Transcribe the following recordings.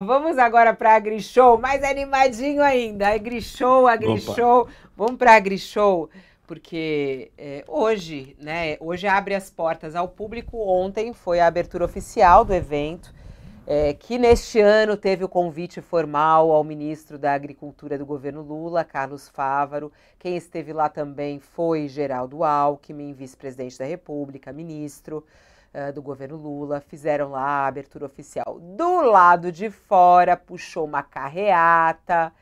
Vamos agora para a Grishow, mais animadinho ainda. Grishow, AgriShow. Opa. Vamos para a Grishow, porque é, hoje, né? Hoje abre as portas ao público. Ontem foi a abertura oficial do evento, é, que neste ano teve o convite formal ao ministro da Agricultura do governo Lula, Carlos Fávaro. Quem esteve lá também foi Geraldo Alckmin, vice-presidente da República, ministro uh, do governo Lula, fizeram lá a abertura oficial. Do lado de fora, puxou uma carreata,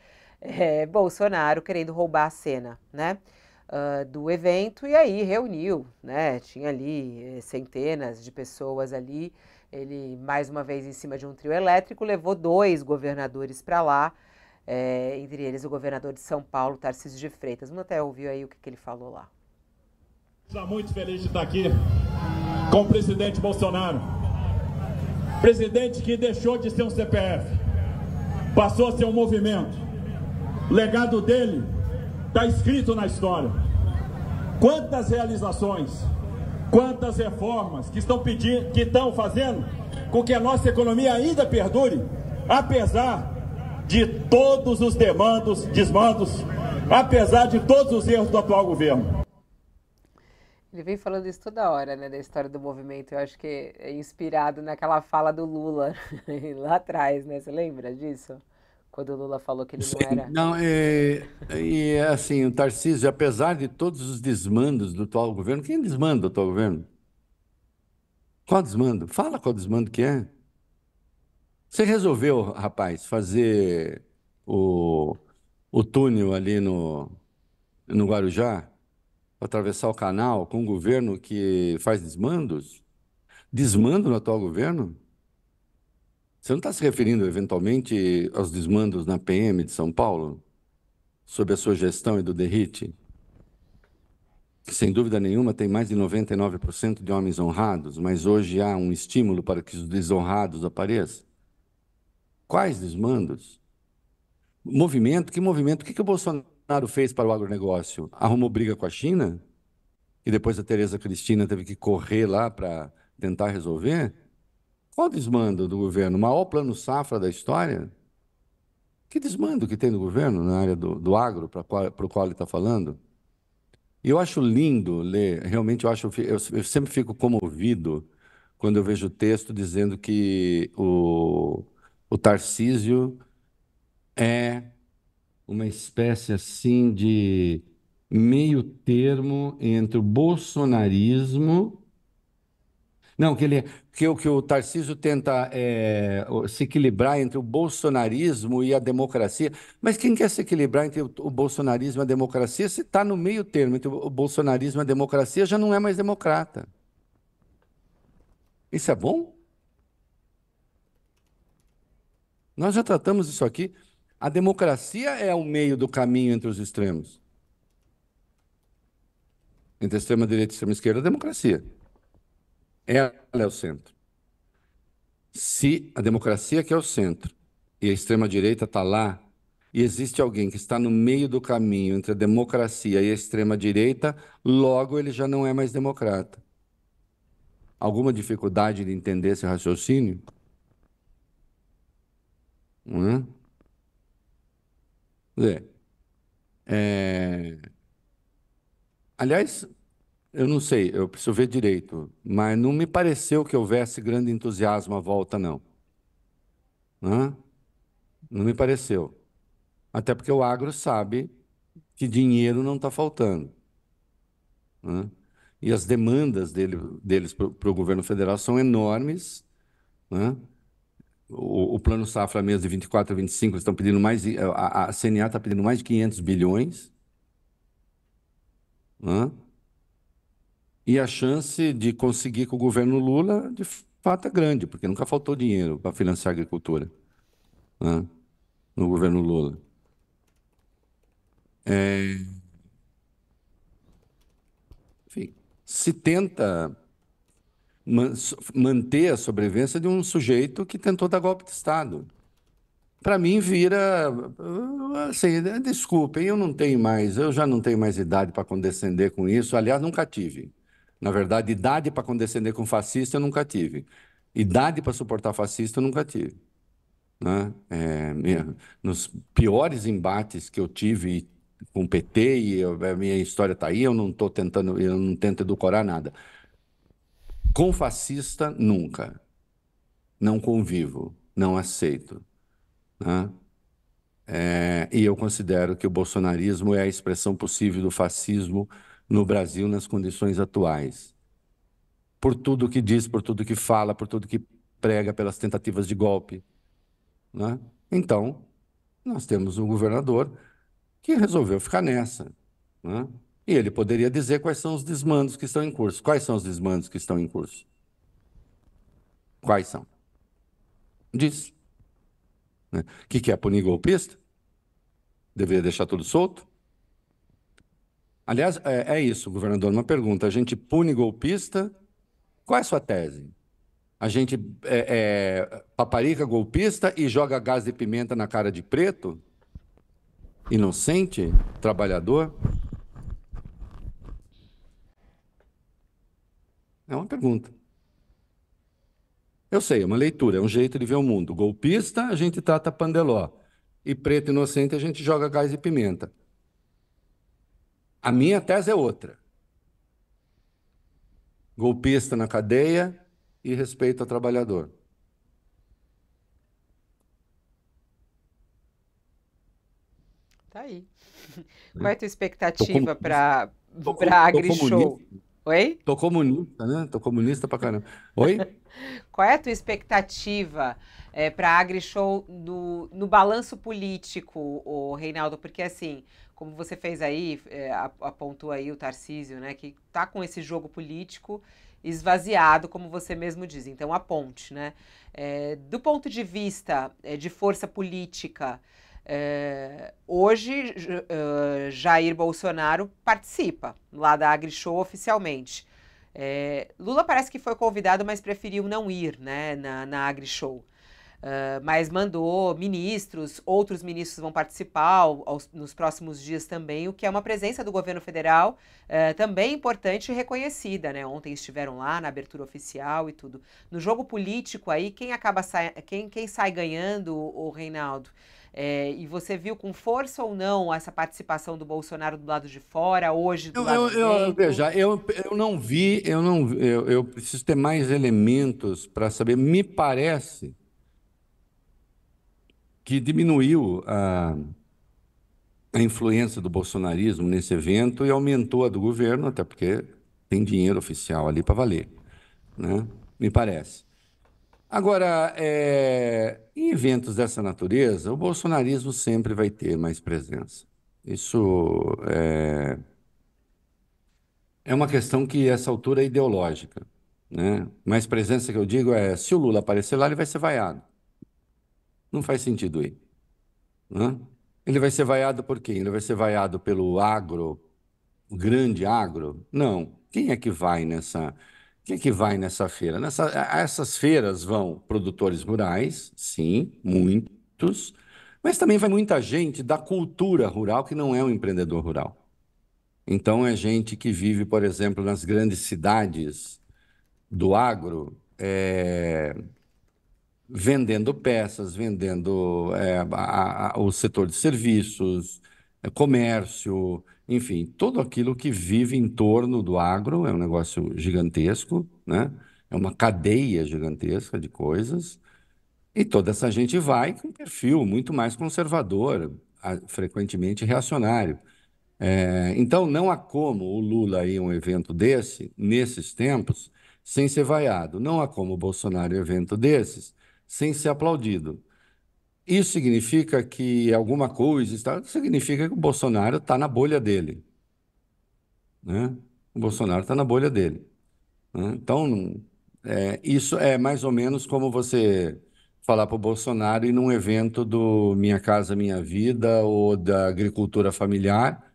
é, Bolsonaro querendo roubar a cena, né? Uh, do evento e aí reuniu, né? Tinha ali eh, centenas de pessoas ali. Ele mais uma vez em cima de um trio elétrico levou dois governadores para lá, é, entre eles o governador de São Paulo, Tarcísio de Freitas. Vamos até ouvir aí o que, que ele falou lá. Está muito feliz de estar aqui com o presidente Bolsonaro. Presidente que deixou de ser um CPF, passou a ser um movimento. O legado dele está escrito na história. Quantas realizações, quantas reformas que estão pedindo, que estão fazendo com que a nossa economia ainda perdure, apesar de todos os demandos, desmandos, apesar de todos os erros do atual governo. Ele vem falando isso toda hora, né, da história do movimento. Eu acho que é inspirado naquela fala do Lula lá atrás, né? Você lembra disso? Quando o Lula falou que ele não era. Não, é, e, assim, o Tarcísio, apesar de todos os desmandos do atual governo, quem desmanda o atual governo? Qual desmando? Fala qual desmando que é. Você resolveu, rapaz, fazer o, o túnel ali no, no Guarujá? atravessar o canal com um governo que faz desmandos? Desmando no atual governo? Você não está se referindo eventualmente aos desmandos na PM de São Paulo? Sob a sua gestão e do Derrite? Que, sem dúvida nenhuma, tem mais de 99% de homens honrados, mas hoje há um estímulo para que os desonrados apareçam. Quais desmandos? Movimento? Que movimento? O que, que o Bolsonaro Bolsonaro fez para o agronegócio? Arrumou briga com a China? E depois a Tereza Cristina teve que correr lá para tentar resolver? Qual o desmando do governo? O maior plano safra da história? Que desmando que tem no governo na área do, do agro para o qual ele está falando? E eu acho lindo ler, realmente eu acho, eu, eu sempre fico comovido quando eu vejo o texto dizendo que o, o Tarcísio é uma espécie assim de meio termo entre o bolsonarismo. Não, que ele é, que, que o Tarcísio tenta é, se equilibrar entre o bolsonarismo e a democracia. Mas quem quer se equilibrar entre o, o bolsonarismo e a democracia, se está no meio termo entre o bolsonarismo e a democracia, já não é mais democrata. Isso é bom? Nós já tratamos isso aqui. A democracia é o meio do caminho entre os extremos. Entre a extrema-direita e a extrema-esquerda, a democracia. Ela é o centro. Se a democracia que é o centro e a extrema-direita está lá, e existe alguém que está no meio do caminho entre a democracia e a extrema-direita, logo ele já não é mais democrata. Alguma dificuldade de entender esse raciocínio? Não é? dizer, é... Aliás, eu não sei, eu preciso ver direito, mas não me pareceu que houvesse grande entusiasmo à volta, não. Hã? Não me pareceu. Até porque o agro sabe que dinheiro não está faltando. Hã? E as demandas dele, deles para o governo federal são enormes. Hã? o, o, plano safra mesmo de 24 a 25 estão pedindo mais, eh, a, a CNA está pedindo mais de 500 bilhões. Né? E a chance de conseguir com o governo Lula, de fato, é grande, porque nunca faltou dinheiro para financiar a agricultura né? no governo Lula. É... Enfim, se tenta manter a sobrevivência de um sujeito que tentou dar golpe de Estado. Para mim, vira. Ah, assim, né, desculpem, eu não tenho mais, eu já não tenho mais idade para condescender com isso. Aliás, nunca tive. Na verdade, idade para condescender com fascista eu nunca tive. Idade para suportar fascista eu nunca tive. Né? É, minha, nos piores embates que eu tive com o PT, e eu, a minha história está aí, eu não estou tentando, eu não tento edulcorar nada. Com fascista, nunca. Não convivo, não aceito. Né? É, e eu considero que o bolsonarismo é a expressão possível do fascismo no Brasil nas condições atuais. Por tudo que diz, por tudo que fala, por tudo que prega, pelas tentativas de golpe. Né? Então, nós temos um governador que resolveu ficar nessa. Né? E ele poderia dizer quais são os desmandos que estão em curso. Quais são os desmandos que estão em curso? Quais são? Diz. Né? Que quer punir golpista? Deveria deixar tudo solto? Aliás, é, é isso, governador, uma pergunta. A gente pune golpista? Qual é a sua tese? A gente é, é, paparica golpista e joga gás de pimenta na cara de preto? Inocente? Trabalhador? É uma pergunta. Eu sei, é uma leitura, é um jeito de ver o mundo. Golpista, a gente trata pandeló. E preto inocente, a gente joga gás e pimenta. A minha tese é outra. Golpista na cadeia e respeito ao trabalhador. Tá aí. Qual é a tua expectativa para a AgriShow? Oi? Tô comunista, né? Tô comunista pra caramba. Oi? Qual é a tua expectativa é, para a AgriShow no, no balanço político, o Reinaldo? Porque assim, como você fez aí, é, apontou aí o Tarcísio, né? Que tá com esse jogo político esvaziado, como você mesmo diz. Então, a ponte, né? É, do ponto de vista é, de força política, é, hoje, uh, Jair Bolsonaro participa lá da AgriShow oficialmente. É, Lula parece que foi convidado, mas preferiu não ir né, na, na AgriShow. Ah, mas mandou ministros, outros ministros vão participar aos, nos próximos dias também, o que é uma presença do governo federal uh, também importante e reconhecida. Né? Ontem estiveram lá na abertura oficial e tudo. No jogo político aí, quem acaba sai, quem, quem sai ganhando, o Reinaldo? É, e você viu com força ou não essa participação do Bolsonaro do lado de fora, hoje do eu, lado eu, de Veja, eu, eu não vi, eu não eu, eu preciso ter mais elementos para saber. Me parece que diminuiu a, a influência do bolsonarismo nesse evento e aumentou a do governo, até porque tem dinheiro oficial ali para valer, né? me parece. Agora, é, em eventos dessa natureza, o bolsonarismo sempre vai ter mais presença. Isso é, é uma questão que, essa altura, é ideológica. Né? Mais presença que eu digo é: se o Lula aparecer lá, ele vai ser vaiado. Não faz sentido ir. Né? Ele vai ser vaiado por quem? Ele vai ser vaiado pelo agro, o grande agro? Não. Quem é que vai nessa? Quem é que vai nessa feira? Nessa, essas feiras vão produtores rurais, sim, muitos, mas também vai muita gente da cultura rural que não é um empreendedor rural. Então é gente que vive, por exemplo, nas grandes cidades do agro, é, vendendo peças, vendendo é, a, a, o setor de serviços, é, comércio, enfim, tudo aquilo que vive em torno do agro é um negócio gigantesco, né? É uma cadeia gigantesca de coisas. E toda essa gente vai com um perfil muito mais conservador, frequentemente reacionário. É, então, não há como o Lula ir a um evento desse, nesses tempos, sem ser vaiado. Não há como o Bolsonaro ir a um evento desses, sem ser aplaudido. Isso significa que alguma coisa está. Significa que o Bolsonaro está na bolha dele. Né? O Bolsonaro está na bolha dele. Né? Então, é, isso é mais ou menos como você falar para o Bolsonaro ir num evento do Minha Casa Minha Vida ou da agricultura familiar.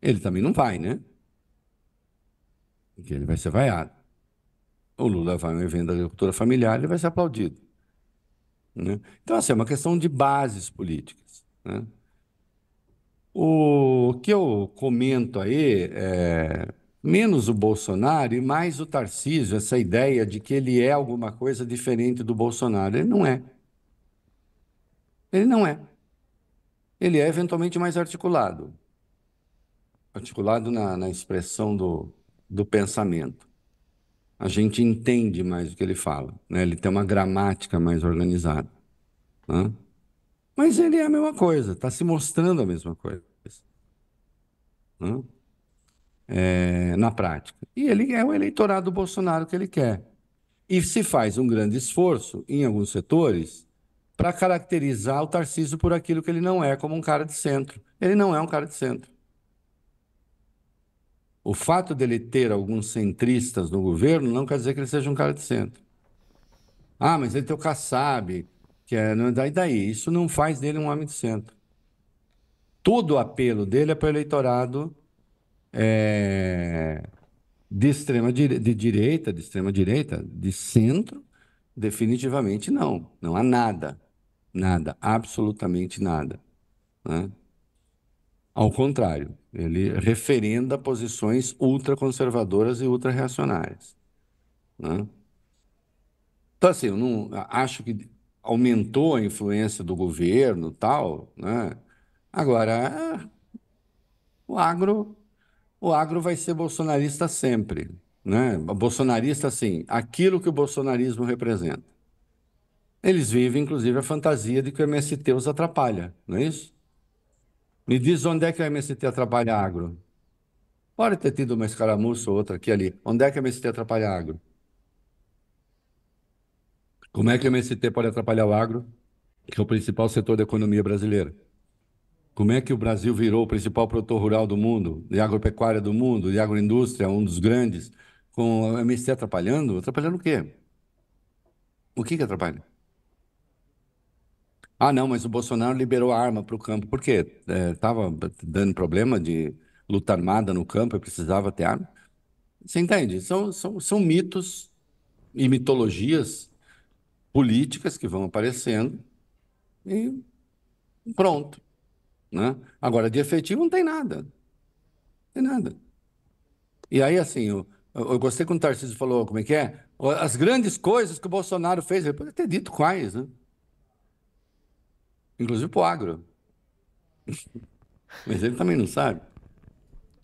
Ele também não vai, né? Porque ele vai ser vaiado. O Lula vai a um evento da agricultura familiar, ele vai ser aplaudido. Né? Então, assim, é uma questão de bases políticas. Né? O que eu comento aí é menos o Bolsonaro e mais o Tarcísio, essa ideia de que ele é alguma coisa diferente do Bolsonaro. Ele não é. Ele não é. Ele é eventualmente mais articulado articulado na, na expressão do, do pensamento a gente entende mais o que ele fala, né? Ele tem uma gramática mais organizada, né? Mas ele é a mesma coisa, está se mostrando a mesma coisa, né? é, na prática. E ele é o eleitorado do Bolsonaro que ele quer. E se faz um grande esforço em alguns setores para caracterizar o Tarcísio por aquilo que ele não é, como um cara de centro. Ele não é um cara de centro. O fato dele ter alguns centristas no governo não quer dizer que ele seja um cara de centro. Ah, mas ele tem o Kassab, que é. Daí, daí, isso não faz dele um homem de centro. Todo o apelo dele é para o eleitorado é, de extrema dire... de direita, de extrema direita, de centro, definitivamente não. Não há nada. Nada, absolutamente nada. Né? Ao contrário, ele referenda posições ultraconservadoras e ultra-reacionárias. Né? Então, assim, eu não acho que aumentou a influência do governo tal, né? Agora, o agro, o agro vai ser bolsonarista sempre, né? Bolsonarista, assim, aquilo que o bolsonarismo representa. Eles vivem, inclusive, a fantasia de que o MST os atrapalha, não é isso? Me diz onde é que é a MST atrapalha agro. Pode ter tido uma escaramuça ou outra aqui ali. Onde é que é a MST atrapalha agro? Como é que a MST pode atrapalhar o agro, que é o principal setor da economia brasileira? Como é que o Brasil virou o principal produtor rural do mundo, de agropecuária do mundo, de agroindústria, um dos grandes, com a MST atrapalhando? Atrapalhando o quê? O que que atrapalha? Ah, não, mas o Bolsonaro liberou arma para o campo. Por quê? Estava é, dando problema de luta armada no campo e precisava ter arma? Você entende? São, são, são mitos e mitologias políticas que vão aparecendo e pronto. Né? Agora, de efetivo não tem nada. Não tem nada. E aí, assim, eu, eu gostei quando o Tarcísio falou como é que é. As grandes coisas que o Bolsonaro fez, ele pode ter dito quais, né? inclusive para o agro. Mas ele também não sabe.